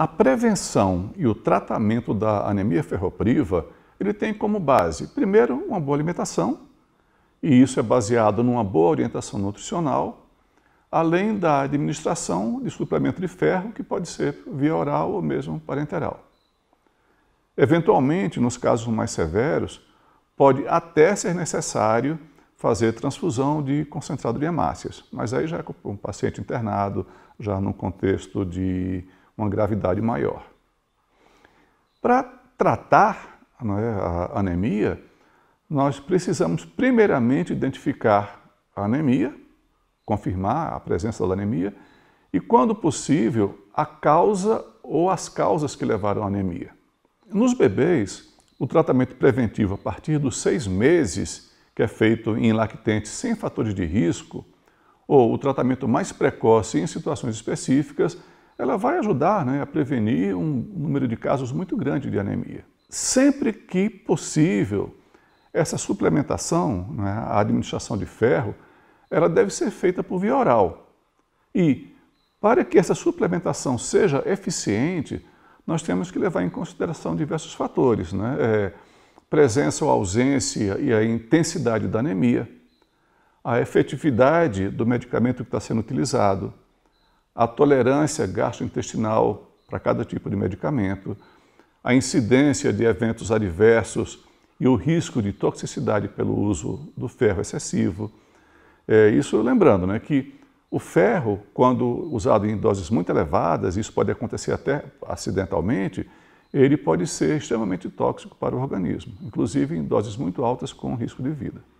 A prevenção e o tratamento da anemia ferropriva, ele tem como base, primeiro, uma boa alimentação, e isso é baseado numa boa orientação nutricional, além da administração de suplemento de ferro, que pode ser via oral ou mesmo parenteral. Eventualmente, nos casos mais severos, pode até ser necessário fazer transfusão de concentrado de hemácias, mas aí já é um paciente internado, já num contexto de uma gravidade maior. Para tratar né, a anemia, nós precisamos primeiramente identificar a anemia, confirmar a presença da anemia e, quando possível, a causa ou as causas que levaram à anemia. Nos bebês, o tratamento preventivo a partir dos seis meses, que é feito em lactentes sem fatores de risco, ou o tratamento mais precoce em situações específicas, ela vai ajudar né, a prevenir um número de casos muito grande de anemia. Sempre que possível, essa suplementação, né, a administração de ferro, ela deve ser feita por via oral. E, para que essa suplementação seja eficiente, nós temos que levar em consideração diversos fatores, né? É, presença ou ausência e a intensidade da anemia, a efetividade do medicamento que está sendo utilizado, a tolerância gastrointestinal para cada tipo de medicamento, a incidência de eventos adversos e o risco de toxicidade pelo uso do ferro excessivo. É, isso lembrando né, que o ferro, quando usado em doses muito elevadas, isso pode acontecer até acidentalmente, ele pode ser extremamente tóxico para o organismo, inclusive em doses muito altas com risco de vida.